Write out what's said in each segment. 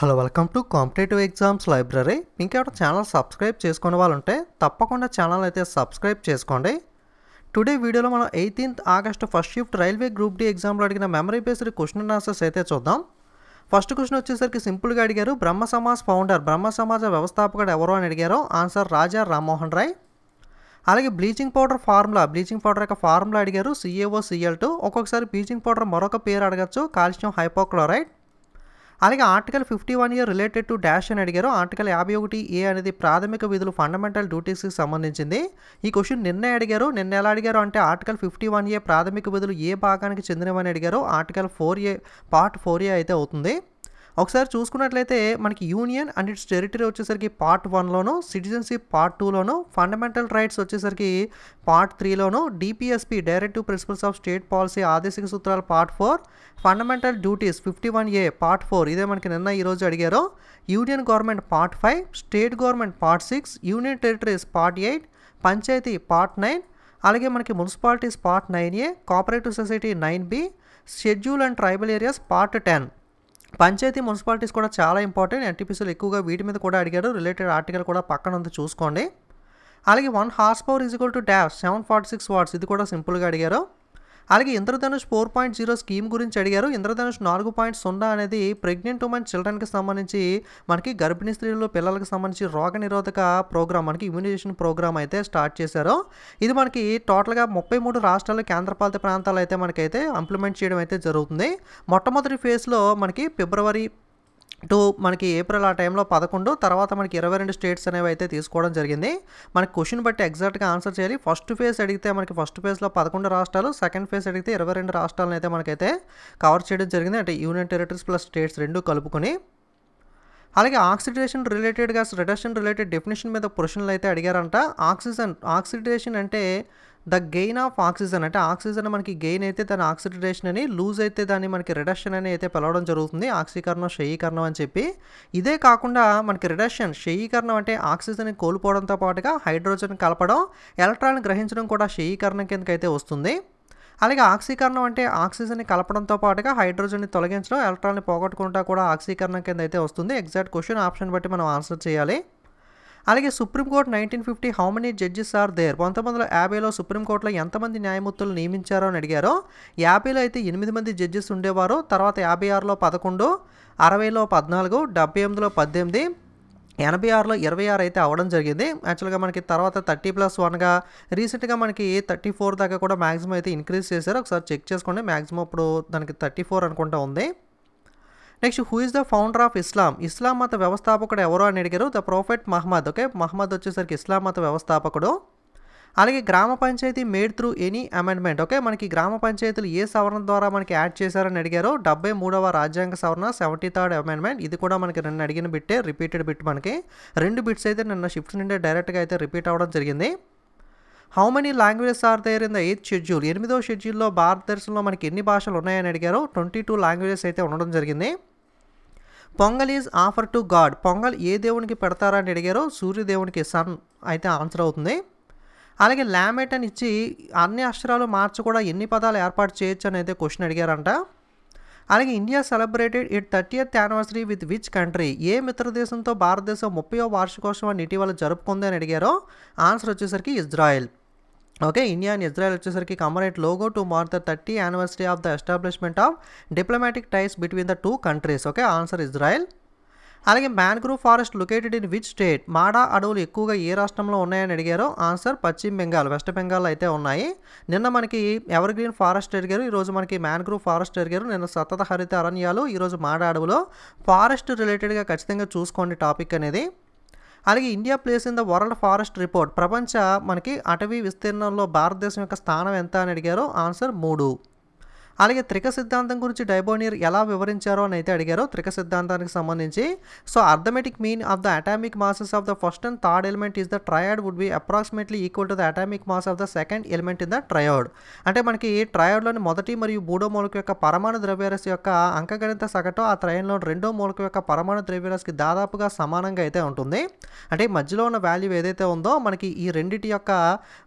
hello welcome to competitive exams library మీకు channel subscribe చేసుకునే వాళ్ళు ఉంటే తప్పకుండా ఛానల్ అయితే సబ్స్క్రైబ్ చేసుకోండి టుడే వీడియోలో మనం eighteenth August first shift railway group D ఎగ్జామ్లో అడిగిన మెమరీ బేస్డ్ క్వశ్చన్ ఆన్సర్స్ అయితే చూద్దాం ఫస్ట్ క్వశ్చన్ వచ్చేసరికి సింపుల్గా అడిగారు బ్రహ్మ సమాజ్ ఫౌండర్ బ్రహ్మ సమాజ వ్యవస్థాపకుడు ఎవరు అని అడిగారు ఆన్సర్ రాజా రామ్మోహన్ రాయ్ అలాగే bleaching powder formula bleaching powder యొక్క ఫార్ములా అడిగారు సిఏఓ సిఎల్ టూ ఒక్కొక్కసారి బ్లీచింగ్ పౌడర్ మరొక పేరు అడగచ్చు కాల్షియం హైపోక్లోరైడ్ అలాగే article fifty one year related to dash అని అడిగారు ఆర్టికల్ యాభై ఒకటి ఏ అనేది ప్రాథమిక విధులు ఫండమెంటల్ డ్యూటీస్కి సంబంధించింది ఈ క్వశ్చన్ నిన్న అడిగారు నిన్న ఎలా అడిగారు అంటే ఆర్టికల్ ఫిఫ్టీ వన్ ఏ ప్రాథమిక విధులు ఏ భాగానికి చెందినవని అడిగారు article four A part four A అయితే అవుతుంది ఒకసారి చూసుకున్నట్లయితే మనకి యూనియన్ అండ్ ఇట్స్ టెరిటరీ వచ్చేసరికి పార్ట్ వన్లోను సిటిజన్షిప్ పార్ట్ టూలోను ఫండమెంటల్ రైట్స్ వచ్చేసరికి పార్ట్ త్రీలోను DPSP directive principles of state policy ఆదేశిక సూత్రాలు part four fundamental duties fifty one A part four ఇదే మనకి నిన్న ఈరోజు అడిగారు union government part five state government part six union territories part eight panchayat part nine అలాగే మనకి municipalities part nine A cooperative society nine B schedule and tribal areas part ten panchayat municipalities కూడా చాలా important ఎన్టీపీసీలు ఎక్కువగా వీటి మీద కూడా అడిగారు రిలేటెడ్ ఆర్టికల్ కూడా పక్కన ఉంది చూసుకోండి అలాగే one horse power is equal to dash seven forty six watts ఇది కూడా సింపుల్గా అడిగారు అలాగే Indradhanush four point zero scheme గురించి అడిగారు ఇంద్రధనుష్ నాలుగు పాయింట్ సున్నా అనేది ప్రెగ్నెంట్ ఉమెన్ చిల్డ్రన్కి సంబంధించి మనకి గర్భిణీ స్త్రీలు పిల్లలకు సంబంధించి రోగ నిరోధక ప్రోగ్రామ్ మనకి ఇమ్యూనైజేషన్ ప్రోగ్రామ్ అయితే స్టార్ట్ చేశారు ఇది మనకి టోటల్గా ముప్పై మూడు రాష్ట్రాలు కేంద్రపాలిత ప్రాంతాలు అయితే మనకైతే ఇంప్లిమెంట్ చేయడం అయితే జరుగుతుంది మొట్టమొదటి ఫేజ్లో మనకి ఫిబ్రవరి టు మనకి ఏప్రిల్ ఆ టైంలో పదకొండు తర్వాత మనకి ఇరవై రెండు స్టేట్స్ అనేవి అయితే తీసుకోవడం జరిగింది మనకి క్వశ్చన్ బట్టి ఎగ్జాక్ట్గా ఆన్సర్ చేయాలి ఫస్ట్ ఫేజ్ అడిగితే మనకి ఫస్ట్ ఫేజ్లో పదకొండు రాష్ట్రాలు సెకండ్ ఫేజ్ అడిగితే ఇరవై రెండు రాష్ట్రాలను అయితే మనకైతే కవర్ చేయడం జరిగింది అంటే యూనియన్ టెరిటరీస్ ప్లస్ స్టేట్స్ రెండు కలుపుకొని అలాగే ఆక్సిడేషన్ రిలేటెడ్గా రిడక్షన్ రిలేటెడ్ డెఫినేషన్ మీద ప్రశ్నలు అయితే అడిగారంట ఆక్సిజన్ ఆక్సిడేషన్ అంటే ద గెయిన్ ఆఫ్ ఆక్సిజన్ అంటే ఆక్సిజన్ మనకి గెయిన్ అయితే దాని ఆక్సిడేషన్ అని లూజ్ అయితే దాన్ని మనకి రిడక్షన్ అని అయితే పిలవడం జరుగుతుంది ఆక్సీకరణం క్షయీకరణం అని చెప్పి ఇదే కాకుండా మనకి రిడక్షన్ క్షయీకరణం అంటే ఆక్సిజన్ కోల్పోవడంతో పాటుగా హైడ్రోజన్ కలపడం ఎలక్ట్రాన్ గ్రహించడం కూడా క్షయీకరణం కిందకైతే వస్తుంది అలాగే ఆక్సీకరణం అంటే ఆక్సిజన్ని కలపడంతో పాటుగా హైడ్రోజన్ని తొలగించడం ఎలక్ట్రాన్ని పోగొట్టుకుంటా కూడా ఆక్సీకరణం కింద అయితే వస్తుంది ఎగ్జాక్ట్ క్వశ్చన్ ఆప్షన్ బట్టి మనం ఆన్సర్ చేయాలి అలాగే supreme court nineteen fifty how many judges are there పంతొమ్మిది వందల యాభైలో సుప్రీంకోర్టులో ఎంతమంది న్యాయమూర్తులు నియమించారో అని అడిగారో యాభైలో అయితే ఎనిమిది మంది జడ్జెస్ ఉండేవారు తర్వాత యాభై ఆరులో పదకొండు అరవైలో పద్నాలుగు డెబ్బై ఎనిమిదిలో పద్దెనిమిది ఎనభై ఆరులో ఇరవై ఆరు అయితే అవ్వడం జరిగింది యాక్చువల్గా మనకి తర్వాత థర్టీ ప్లస్ వన్గా రీసెంట్గా మనకి థర్టీ ఫోర్ దాకా కూడా మ్యాక్సిమం అయితే ఇంక్రీజ్ చేశారు ఒకసారి చెక్ చేసుకోండి మ్యాక్సిమం ఇప్పుడు దానికి థర్టీ ఫోర్ అనుకుంటా ఉంది next who is the founder of Islam Islam మత వ్యవస్థాపకుడు ఎవరు అని అడిగారు the prophet Muhammad okay Muhammad వచ్చేసరికి ఇస్లాం మత వ్యవస్థాపకుడు అలాగే gram panchayat made through any amendment okay మనకి గ్రామ పంచాయతీలు ఏ సవరణ ద్వారా మనకి యాడ్ చేశారని అడిగారో డెబ్బై మూడవ రాజ్యాంగ సవరణ సెవెంటీ థర్డ్ అమెండ్మెంట్ ఇది కూడా మనకి నిన్న అడిగిన బిట్టే రిపీటెడ్ బిట్ మనకి రెండు బిట్స్ అయితే నిన్న షిఫ్ట్ నుండి డైరెక్ట్గా అయితే రిపీట్ అవ్వడం జరిగింది how many languages are there in the eighth schedule ఎనిమిదో షెడ్యూల్లో భారతదేశంలో మనకి ఎన్ని భాషలు ఉన్నాయని అడిగారు ట్వంటీ టూ లాంగ్వేజెస్ అయితే ఉండడం జరిగింది Pongal is offer to god Pongal ఏ దేవునికి పెడతారని అడిగారో సూర్యదేవునికి సన్ అయితే ఆన్సర్ అవుతుంది అలాగే లామెట్ అని ఇచ్చి అన్ని అక్షరాలు మార్చి కూడా ఎన్ని పదాలు ఏర్పాటు చేయొచ్చు అని అయితే క్వశ్చన్ అడిగారంట అలాగే India celebrated it thirtieth anniversary with which country ఏ మిత్ర దేశంతో భారతదేశం ముప్పై వార్షికోత్సవాన్ని ఇటీవల జరుపుకుంది అని అడిగారో ఆన్సర్ వచ్చేసరికి Israel okay India and Israel వచ్చేసరికి commemorate logo to mark the thirty anniversary of the establishment of diplomatic ties between the two countries okay answer Israel అలాగే mangrove forest located in which state మాడా అడవులు ఎక్కువగా ఏ రాష్ట్రంలో ఉన్నాయని అడిగారో answer పశ్చిమ Bengal west బెంగాల్లో అయితే ఉన్నాయి నిన్న మనకి ఎవర్ గ్రీన్ ఫారెస్ట్ అడిగారు ఈరోజు మనకి మ్యాన్గ్రూవ్ ఫారెస్ట్ అడిగారు నిన్న సతత హరిత అరణ్యాలు ఈరోజు మాడా అడవులో ఫారెస్ట్ రిలేటెడ్గా ఖచ్చితంగా చూసుకోండి టాపిక్ అనేది అలాగే India place in the world forest report ప్రపంచ మనకి అటవీ విస్తీర్ణంలో భారతదేశం యొక్క స్థానం ఎంత అని అడిగారు ఆన్సర్ మూడు అలాగే త్రిక సిద్ధాంతం గురించి డైబోనియర్ ఎలా వివరించారో అని అయితే అడిగారో త్రిక సిద్ధాంతానికి సంబంధించి so arithmetic mean of the atomic masses of the first and third element is the triad would be approximately equal to the atomic mass of the second element in the triad అంటే మనకి ట్రయాడ్లోని మొదటి మరియు మూడో మూలక యొక్క పరమాణు ద్రవ్యరాశి యొక్క అంకగణిత సగటు ఆ త్రయంలో రెండో మూలక యొక్క పరమాణు ద్రవ్యరాశికి దాదాపుగా సమానంగా అయితే ఉంటుంది అంటే మధ్యలో ఉన్న వాల్యూ ఏదైతే ఉందో మనకి ఈ రెండింటి యొక్క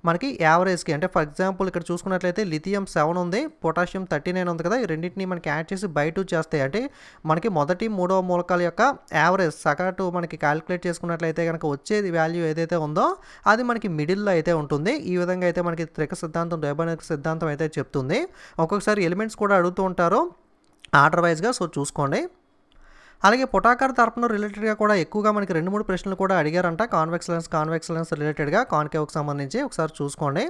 మనకి యావరేజ్కి అంటే ఫర్ ఎగ్జాంపుల్ ఇక్కడ చూసుకున్నట్లయితే లిథియం సెవెన్ ఉంది పొటాషియం థర్టీ థర్టీ నైన్ ఉంది కదా ఈ రెండింటిని మనకి యాడ్ చేసి బై టూ చేస్తాయి అంటే మనకి మొదటి మూడవ మూలకాల యొక్క యావరేజ్ సగటు మనకి క్యాలిక్యులేట్ చేసుకున్నట్లయితే కనుక వచ్చేది వాల్యూ ఏదైతే ఉందో అది మనకి మిడిల్లో అయితే ఉంటుంది ఈ విధంగా అయితే మనకి త్రిక సిద్ధాంతం డైబానిక్ సిద్ధాంతం అయితే చెప్తుంది ఒక్కొక్కసారి ఎలిమెంట్స్ కూడా అడుగుతూ ఉంటారు ఆర్డర్ వైజ్గా సో చూసుకోండి అలాగే పొటాకార్ తరపున రిలేటెడ్గా కూడా ఎక్కువగా మనకి రెండు మూడు ప్రశ్నలు కూడా అడిగారంట కాన్వెక్స్ లెన్స్ కాన్వెక్స్ లెన్స్ రిలేటెడ్గా కాన్కేవ్కి సంబంధించి ఒకసారి చూసుకోండి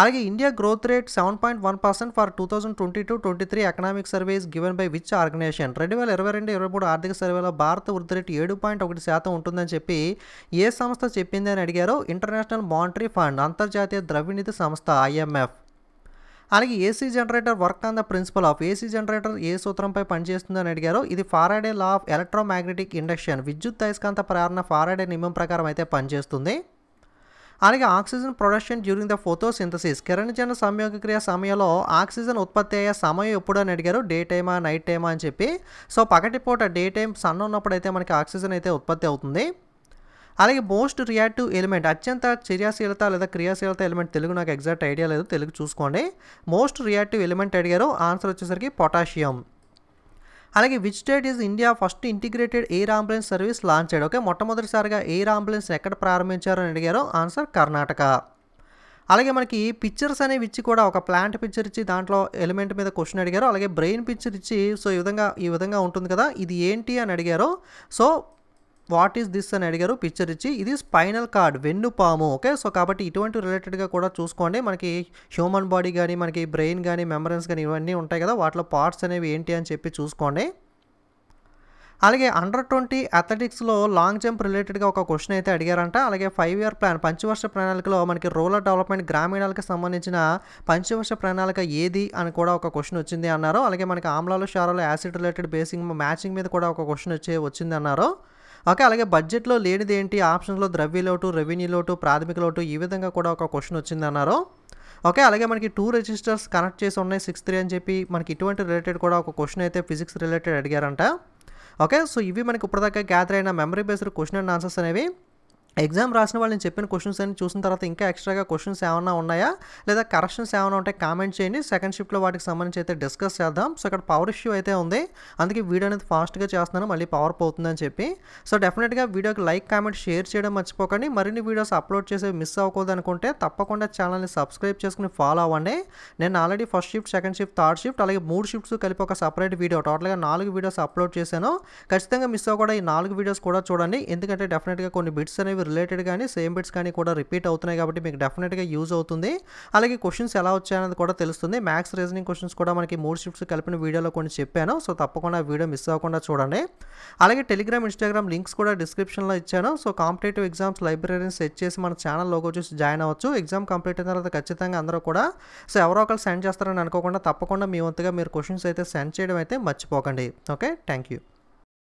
అలాగే India growth rate seven point one percent for two thousand twenty two twenty three economic surveys given by which organisation రెండు వేల ఇరవై రెండు ఇరవై మూడు ఆర్థిక సర్వేలో భారత వృద్ధి రేటు ఏడు పాయింట్ ఒకటి శాతం ఉంటుందని చెప్పి ఏ సంస్థ చెప్పింది అని అడిగారు ఇంటర్నేషనల్ మానిటరీ ఫండ్ అంతర్జాతీయ ద్రవ్యనిధి సంస్థ ఐఎంఎఫ్ అలాగే AC generator work on the principle of AC generator ఏ సూత్రంపై పనిచేస్తుందని అడిగారు ఇది Faraday law of electromagnetic induction విద్యుత్ అయస్కాంత ప్రేరణ ఫారాడే నియమం ప్రకారం అయితే పనిచేస్తుంది అలాగే oxygen production during the photosynthesis కిరణజన సంయోగక్రియ సమయంలో ఆక్సిజన్ ఉత్పత్తి అయ్యే సమయం ఎప్పుడు అని అడిగారు డే టైమా నైట్ టైమా అని చెప్పి సో పగటిపూట డే టైం సన్ ఉన్నప్పుడు అయితే మనకి ఆక్సిజన్ అయితే ఉత్పత్తి అవుతుంది అలాగే మోస్ట్ రియాక్టివ్ ఎలిమెంట్ అత్యంత చర్యాశీలత లేదా క్రియాశీలత ఎలిమెంట్ తెలుగు నాకు ఎగ్జాక్ట్ ఐడియా లేదు తెలుగు చూసుకోండి మోస్ట్ రియాక్టివ్ ఎలిమెంట్ అడిగారు ఆన్సర్ వచ్చేసరికి పొటాషియం అలాగే which state is India first integrated air ambulance service launch అయ్యాడు ఓకే మొట్టమొదటిసారిగా ఎయిర్ అంబులెన్స్ ఎక్కడ ప్రారంభించారు అని అడిగారో ఆన్సర్ కర్ణాటక అలాగే మనకి పిక్చర్స్ అనేవి ఇచ్చి కూడా ఒక ప్లాంట్ పిక్చర్ ఇచ్చి దాంట్లో ఎలిమెంట్ మీద క్వశ్చన్ అడిగారు అలాగే బ్రెయిన్ పిక్చర్ ఇచ్చి సో ఈ విధంగా ఈ విధంగా ఉంటుంది కదా ఇది ఏంటి అని అడిగారు సో వాట్ ఈస్ దిస్ అని అడిగారు పిక్చర్ ఇచ్చి ఇది స్పైనల్ కార్డ్ వెన్ను పాము ఓకే సో కాబట్టి ఇటువంటి రిలేటెడ్గా కూడా చూసుకోండి మనకి హ్యూమన్ బాడీ కానీ మనకి బ్రెయిన్ కానీ మెమరీస్ కానీ ఇవన్నీ ఉంటాయి కదా వాటిలో పార్ట్స్ అనేవి ఏంటి అని చెప్పి చూసుకోండి అలాగే అండర్ ట్వంటీ అథ్లెటిక్స్లో లాంగ్ జంప్ రిలేటెడ్గా ఒక క్వశ్చన్ అయితే అడిగారంట అలాగే ఫైవ్ ఇయర్ ప్లాన్ పంచవర్ష ప్రణాళికలో మనకి రూరల్ డెవలప్మెంట్ గ్రామీణాలకు సంబంధించిన పంచవర్ష ప్రణాళిక ఏది అని కూడా ఒక క్వశ్చన్ వచ్చింది అన్నారు అలాగే మనకి ఆమ్లాలు షారాలు యాసిడ్ రిలేటెడ్ బేసింగ్ మ్యాచింగ్ మీద కూడా ఒక క్వశ్చన్ వచ్చే వచ్చింది అన్నారు ఓకే అలాగే బడ్జెట్లో లేనిది ఏంటి ఆప్షన్స్లో ద్రవ్య లోటు రెవెన్యూ లోటు ప్రాథమిక లోటు ఈ విధంగా కూడా ఒక క్వశ్చన్ వచ్చింది అన్నారు ఓకే అలాగే మనకి టూ రిజిస్టర్స్ కనెక్ట్ చేసి ఉన్నాయి సిక్స్ త్రీ అని చెప్పి మనకి ఇటువంటి రిలేటెడ్ కూడా ఒక క్వశ్చన్ అయితే ఫిజిక్స్ రిలేటెడ్ అడిగారంట ఓకే సో ఇవి మనకి ఇప్పటిదాకా గ్యాదర్ అయిన memory based question and answers అనేవి ఎగ్జామ్ రాసిన వాళ్ళు నేను చెప్పిన క్వశ్చన్స్ అన్ని చూసిన తర్వాత ఇంకా ఎక్స్ట్రాగా క్వశ్చన్స్ ఏమైనా ఉన్నాయా లేదా కరెక్షన్స్ ఏమైనా ఉంటే కామెంట్ చేయండి సెకండ్ షిఫ్ట్లో వాటికి సంబంధించి అయితే డిస్కస్ చేద్దాం సో ఇక్కడ పవర్ ఇష్యూ అయితే ఉంది అందుకే వీడియో అనేది ఫాస్ట్గా చేస్తున్నాను మళ్ళీ పవర్ పోతుందని చెప్పి సో డెఫినెట్గా వీడియోకి లైక్ కామెంట్ షేర్ చేయడం మర్చిపోకండి మరిన్ని వీడియోస్ అప్లోడ్ చేసి మిస్ అవ్వకూడదు అనుకుంటే తప్పకుండా ఛానల్ని సబ్స్క్రైబ్ చేసుకుని ఫాలో అవ్వండి నేను already first shift second shift third shift అలాగే మూడు షిఫ్ట్స్ కలిపి ఒక సపరేట్ వీడియో టోటల్గా నాలుగు వీడియోస్ అప్లోడ్ చేశాను ఖచ్చితంగా మిస్ అవ్వకూడదు ఈ నాలుగు వీడియోస్ కూడా చూడండి ఎందుకంటే డెఫినెట్గా కొన్ని బిట్స్ అనేవి రిలేటెడ్ కానీ సేమ్ బిట్స్ కానీ కూడా రిపీట్ అవుతున్నాయి కాబట్టి మీకు డెఫినెట్గా యూజ్ అవుతుంది అలాగే క్వశ్చన్స్ ఎలా వచ్చాయన్నది కూడా తెలుస్తుంది మ్యాథ్స్ రీజనింగ్ క్వశ్చన్స్ కూడా మనకి మూడు షిఫ్ట్స్ కలిపిన వీడియోలో కొన్ని చెప్పాను సో తప్పకుండా వీడియో మిస్ అవ్వకుండా చూడండి అలాగే టెలిగ్రామ్ ఇన్స్టాగ్రామ్ లింక్స్ కూడా డిస్క్రిప్షన్లో ఇచ్చాను సో కాంపిటేటివ్ ఎగ్జామ్స్ లైబ్రరీని సెట్ చేసి మన ఛానల్లోకి చూసి జాయిన్ అవ్వచ్చు ఎగ్జామ్ కంప్లీట్ అయిన తర్వాత ఖచ్చితంగా అందరూ కూడా సో ఎవరో ఒకరు సెండ్ చేస్తారని అనుకోకుండా తప్పకుండా మీ వంతుగా మీరు క్వశ్చన్స్ అయితే సెండ్ చేయడం అయితే మర్చిపోకండి ఓకే థ్యాంక్ యూ